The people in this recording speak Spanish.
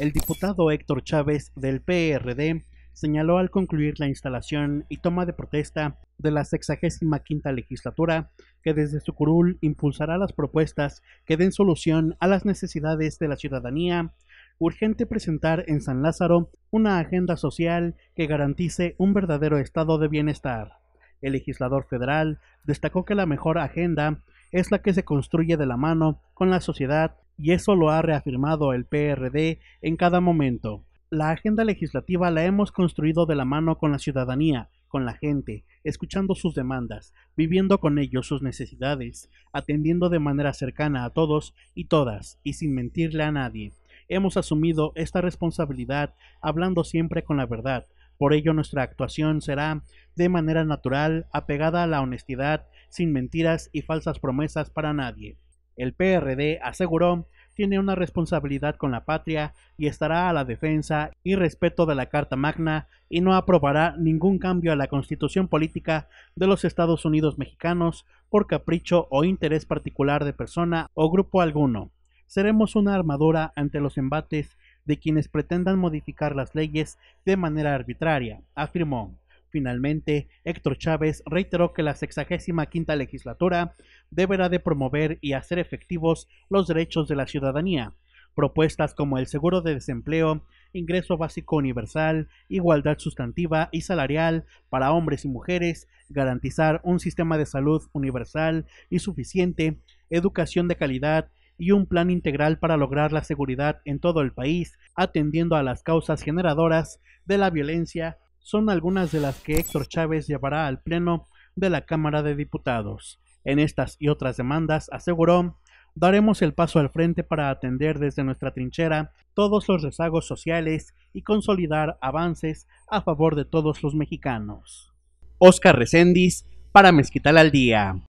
el diputado Héctor Chávez del PRD señaló al concluir la instalación y toma de protesta de la 65 legislatura que desde su curul impulsará las propuestas que den solución a las necesidades de la ciudadanía. Urgente presentar en San Lázaro una agenda social que garantice un verdadero estado de bienestar. El legislador federal destacó que la mejor agenda es la que se construye de la mano con la sociedad y eso lo ha reafirmado el PRD en cada momento. La agenda legislativa la hemos construido de la mano con la ciudadanía, con la gente, escuchando sus demandas, viviendo con ellos sus necesidades, atendiendo de manera cercana a todos y todas, y sin mentirle a nadie. Hemos asumido esta responsabilidad hablando siempre con la verdad. Por ello nuestra actuación será de manera natural, apegada a la honestidad, sin mentiras y falsas promesas para nadie. El PRD aseguró tiene una responsabilidad con la patria y estará a la defensa y respeto de la Carta Magna y no aprobará ningún cambio a la constitución política de los Estados Unidos mexicanos por capricho o interés particular de persona o grupo alguno. Seremos una armadura ante los embates de quienes pretendan modificar las leyes de manera arbitraria, afirmó. Finalmente, Héctor Chávez reiteró que la 65 legislatura deberá de promover y hacer efectivos los derechos de la ciudadanía, propuestas como el seguro de desempleo, ingreso básico universal, igualdad sustantiva y salarial para hombres y mujeres, garantizar un sistema de salud universal y suficiente, educación de calidad y un plan integral para lograr la seguridad en todo el país, atendiendo a las causas generadoras de la violencia son algunas de las que Héctor Chávez llevará al Pleno de la Cámara de Diputados. En estas y otras demandas, aseguró, daremos el paso al frente para atender desde nuestra trinchera todos los rezagos sociales y consolidar avances a favor de todos los mexicanos. Oscar Recendis para Mezquital al Día.